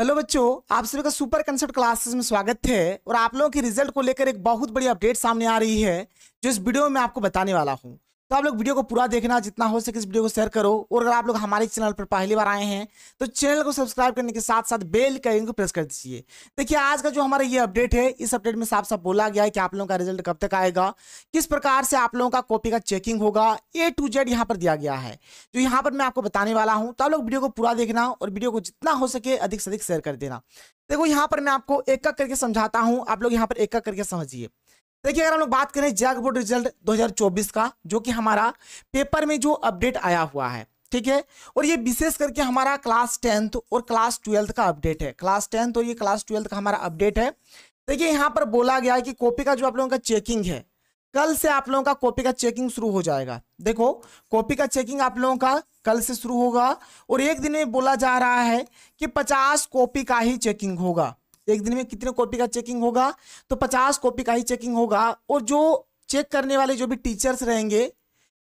hello बच्चों आप सभी का सुपर कंसर्ट क्लासेस में स्वागत है और आप लोगों के रिजल्ट को लेकर एक बहुत बड़ी अपडेट सामने आ रही है जो इस वीडियो में आपको बताने वाला हूँ तो आप लोग वीडियो को पूरा देखना जितना हो सके इस वीडियो को शेयर करो और अगर आप लोग हमारे चैनल पर पहली बार आए हैं तो चैनल को सब्सक्राइब करने के साथ साथ बेल का इनको प्रेस कर दीजिए देखिए आज का जो हमारा ये अपडेट है इस अपडेट में साफ साफ बोला गया है कि आप लोगों का रिजल्ट कब तक आएगा किस प्रकार से आप लोगों का कॉपी का चेकिंग होगा ए टू जेड यहाँ पर दिया गया है जो तो यहाँ पर मैं आपको बताने वाला हूँ तो आप लोग वीडियो को पूरा देखना और वीडियो को जितना हो सके अधिक से अधिक शेयर कर देना देखो यहाँ पर मैं आपको एक एक करके समझाता हूँ आप लोग यहाँ पर एक एक करके समझिए देखिए अगर हम लोग बात करें जैक बोर्ड रिजल्ट 2024 का जो कि हमारा पेपर में जो अपडेट आया हुआ है ठीक है और ये विशेष करके हमारा क्लास टेंथ और क्लास ट्वेल्थ का अपडेट है क्लास टेंथ और ये क्लास ट्वेल्थ का हमारा अपडेट है देखिए यहाँ पर बोला गया है कि कॉपी का जो आप लोगों का चेकिंग है कल से आप लोगों का कॉपी का चेकिंग शुरू हो जाएगा देखो कॉपी का चेकिंग आप लोगों का कल से शुरू होगा और एक दिन में बोला जा रहा है कि पचास कॉपी का ही चेकिंग होगा एक दिन में कितने कॉपी का चेकिंग होगा तो पचास कॉपी का ही चेकिंग होगा और जो चेक करने वाले जो भी टीचर्स रहेंगे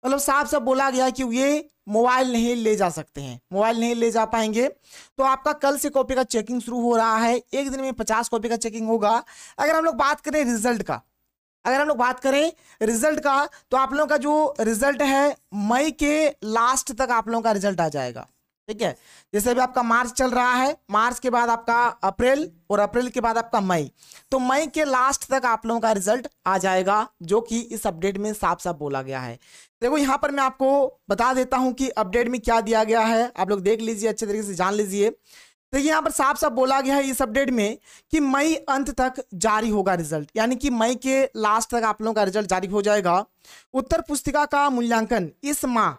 मतलब साफ साफ बोला गया कि ये मोबाइल नहीं ले जा सकते हैं मोबाइल नहीं ले जा पाएंगे तो आपका कल से कॉपी का चेकिंग शुरू हो रहा है एक दिन में पचास कॉपी का चेकिंग होगा अगर हम लोग बात करें रिजल्ट का अगर हम लोग बात करें रिजल्ट का तो आप लोगों का जो रिजल्ट है मई के लास्ट तक आप लोगों का रिजल्ट आ जाएगा ठीक है जैसे अभी आपका मार्च चल रहा है मार्च के बाद आपका अप्रैल और अप्रैल के बाद आपका मई तो मई के लास्ट तक आप लोगों का रिजल्ट आ जाएगा जो कि इस अपडेट में साफ साफ बोला गया है देखो यहाँ पर मैं आपको बता देता हूँ कि अपडेट में क्या दिया गया है आप लोग देख लीजिए अच्छे तरीके से जान लीजिए देखिए यहाँ पर साफ साफ बोला गया है इस अपडेट में कि मई अंत तक जारी होगा रिजल्ट यानी कि मई के लास्ट तक आप लोगों का रिजल्ट जारी हो जाएगा उत्तर पुस्तिका का मूल्यांकन इस माह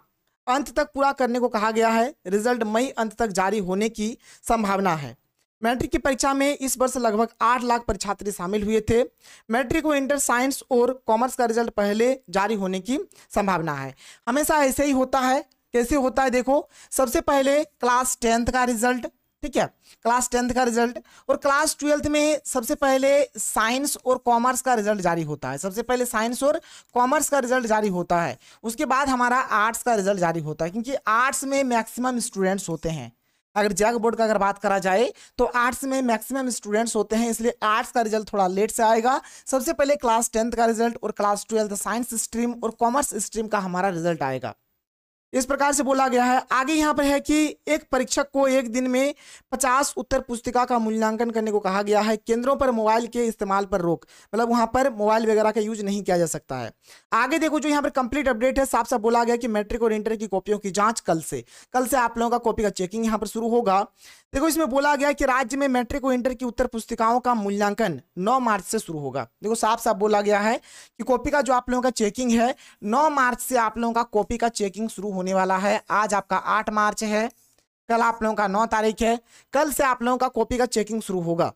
अंत तक पूरा करने को कहा गया है रिजल्ट मई अंत तक जारी होने की संभावना है मैट्रिक की परीक्षा में इस वर्ष लगभग आठ लाख परीक्षार्थी शामिल हुए थे मैट्रिक व इंटर साइंस और कॉमर्स का रिजल्ट पहले जारी होने की संभावना है हमेशा ऐसे ही होता है कैसे होता है देखो सबसे पहले क्लास टेंथ का रिजल्ट ठीक है क्लास टेंथ का रिजल्ट और क्लास ट्वेल्थ में सबसे पहले साइंस और कॉमर्स का रिजल्ट जारी होता है सबसे पहले साइंस और कॉमर्स का रिजल्ट जारी होता है उसके बाद हमारा आर्ट्स का रिजल्ट जारी होता है क्योंकि आर्ट्स में मैक्सिमम स्टूडेंट्स होते हैं अगर जैक बोर्ड का अगर बात करा जाए तो आर्ट्स में मैक्सिमम स्टूडेंट्स होते हैं इसलिए आर्ट्स का रिजल्ट थोड़ा लेट से आएगा सबसे पहले क्लास टेंथ का रिजल्ट और क्लास ट्वेल्थ साइंस स्ट्रीम और कॉमर्स स्ट्रीम का हमारा रिजल्ट आएगा इस प्रकार से बोला गया है आगे यहाँ पर है कि एक परीक्षक को एक दिन में 50 उत्तर पुस्तिका का मूल्यांकन करने को कहा गया है केंद्रों पर मोबाइल के इस्तेमाल पर रोक मतलब वहाँ पर मोबाइल वगैरह का यूज नहीं किया जा सकता है आगे देखो जो यहाँ पर कंप्लीट अपडेट है साफ साफ बोला गया कि मैट्रिक और इंटर की कॉपियों की जाँच कल से कल से आप लोगों का कॉपी का चेकिंग यहाँ पर शुरू होगा देखो इसमें बोला गया कि राज्य में मैट्रिक और इंटर की उत्तर पुस्तिकाओं का मूल्यांकन नौ मार्च से शुरू होगा देखो साफ साफ बोला गया है कि कॉपी का जो आप लोगों का चेकिंग है नौ मार्च से आप लोगों का कॉपी का चेकिंग शुरू होने वाला है आज आपका आठ मार्च है कल आप लोगों का नौ तारीख है कल से आप लोगों का कॉपी का चेकिंग शुरू होगा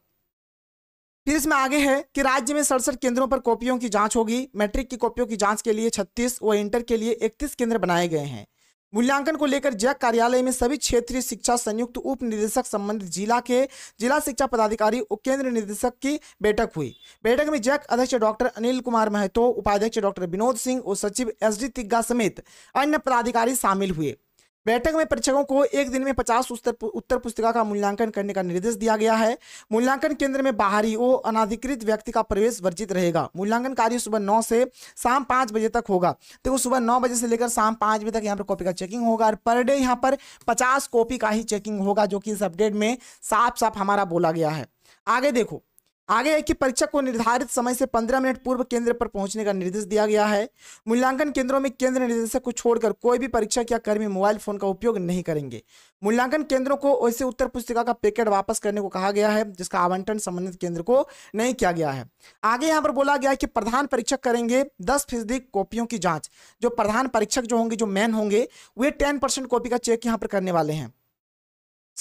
फिर इसमें आगे है कि राज्य में सड़सठ केंद्रों पर कॉपियों की जांच होगी मैट्रिक की कॉपियों की जांच के लिए 36 व इंटर के लिए 31 केंद्र बनाए गए हैं मूल्यांकन को लेकर जैक कार्यालय में सभी क्षेत्रीय शिक्षा संयुक्त उप निदेशक संबंधित जिला के जिला शिक्षा पदाधिकारी और केंद्र निदेशक की बैठक हुई बैठक में जैक अध्यक्ष डॉक्टर अनिल कुमार महतो उपाध्यक्ष डॉक्टर विनोद सिंह और सचिव एस डी तिग्गा समेत अन्य पदाधिकारी शामिल हुए बैठक में परीक्षकों को एक दिन में पचास उत्तर उत्तर पुस्तिका का मूल्यांकन करने का निर्देश दिया गया है मूल्यांकन केंद्र में बाहरी व अनाधिकृत व्यक्ति का प्रवेश वर्जित रहेगा मूल्यांकन कार्य सुबह नौ से शाम पाँच बजे तक होगा तो सुबह नौ बजे से लेकर शाम पाँच बजे तक यहाँ पर कॉपी का चेकिंग होगा और पर डे यहाँ पर पचास कॉपी का ही चेकिंग होगा जो कि इस अपडेट में साफ साफ हमारा बोला गया है आगे देखो आगे है कि परीक्षक को निर्धारित समय से 15 मिनट पूर्व केंद्र पर पहुंचने का निर्देश दिया गया है मूल्यांकन केंद्रों में केंद्र निर्देशक को छोड़कर कोई भी परीक्षा या कर्मी मोबाइल फोन का उपयोग नहीं करेंगे मूल्यांकन केंद्रों को ऐसे उत्तर पुस्तिका का पैकेट वापस करने को कहा गया है जिसका आवंटन संबंधित केंद्र को नहीं किया गया है आगे यहाँ पर बोला गया है कि प्रधान परीक्षक करेंगे दस फीसदी कॉपियों की जाँच जो प्रधान परीक्षक जो होंगे जो मैन होंगे वे टेन कॉपी का चेक यहाँ पर करने वाले हैं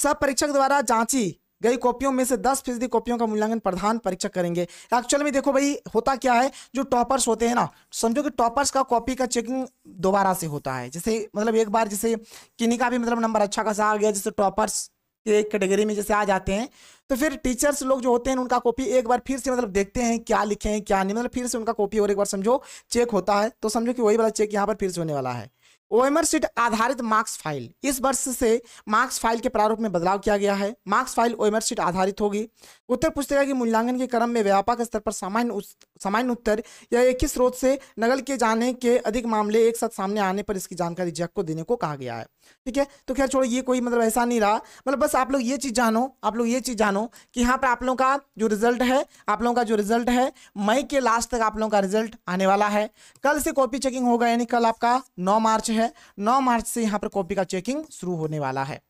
सब परीक्षक द्वारा जांची गई कॉपियों में से दस फीसदी कॉपियों का मूल्यांकन प्रधान परीक्षक करेंगे एक्चुअल में देखो भाई होता क्या है जो टॉपर्स होते हैं ना समझो कि टॉपर्स का कॉपी का चेकिंग दोबारा से होता है जैसे मतलब एक बार जैसे किन्हीं का भी मतलब नंबर अच्छा खासा आ गया जैसे टॉपर्स एक कैटेगरी में जैसे आ जाते हैं तो फिर टीचर्स लोग जो होते हैं उनका कॉपी एक बार फिर से मतलब देखते हैं क्या लिखे हैं क्या नहीं मतलब फिर से उनका कॉपी और एक बार समझो चेक होता है तो समझो कि वही वाला चेक यहाँ पर फिर से होने वाला है ओएमआर आधारित मार्क्स फाइल इस वर्ष से मार्क्स फाइल के प्रारूप में बदलाव किया गया है मार्क्स फाइल ओएमआर सीट आधारित होगी उत्तर पुस्तिका के मूल्यांकन के क्रम में व्यापक स्तर पर सामान्य सामान्य उत्तर या एक ही स्रोत से नगल किए जाने के अधिक मामले एक साथ सामने आने पर इसकी जानकारी जैक को देने को कहा गया है ठीक है तो खैर छोड़ो ये कोई मतलब ऐसा नहीं रहा मतलब बस आप लोग ये चीज़ जानो आप लोग ये चीज़ जानो कि यहाँ पर आप लोगों का जो रिजल्ट है आप लोगों का जो रिजल्ट है मई के लास्ट तक आप लोगों का रिजल्ट आने वाला है कल से कॉपी चेकिंग होगा यानी कल आपका नौ मार्च है है नौ मार्च से यहाँ पर कॉपी का चेकिंग शुरू होने वाला है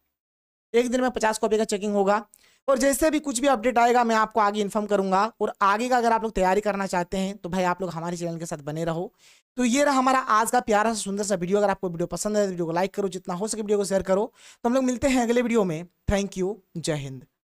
एक दिन में पचास कॉपी का चेकिंग होगा और जैसे भी कुछ भी अपडेट आएगा मैं आपको आगे इन्फॉर्म करूंगा और आगे का अगर आप लोग तैयारी करना चाहते हैं तो भाई आप लोग हमारे चैनल के साथ बने रहो तो ये रहा हमारा आज का प्यारा सा सुंदर सा वीडियो अगर आपको वीडियो पसंद है तो वीडियो को लाइक करो जितना हो सके वीडियो को शेयर करो तो हम लोग मिलते हैं अगले वीडियो में थैंक यू जय हिंद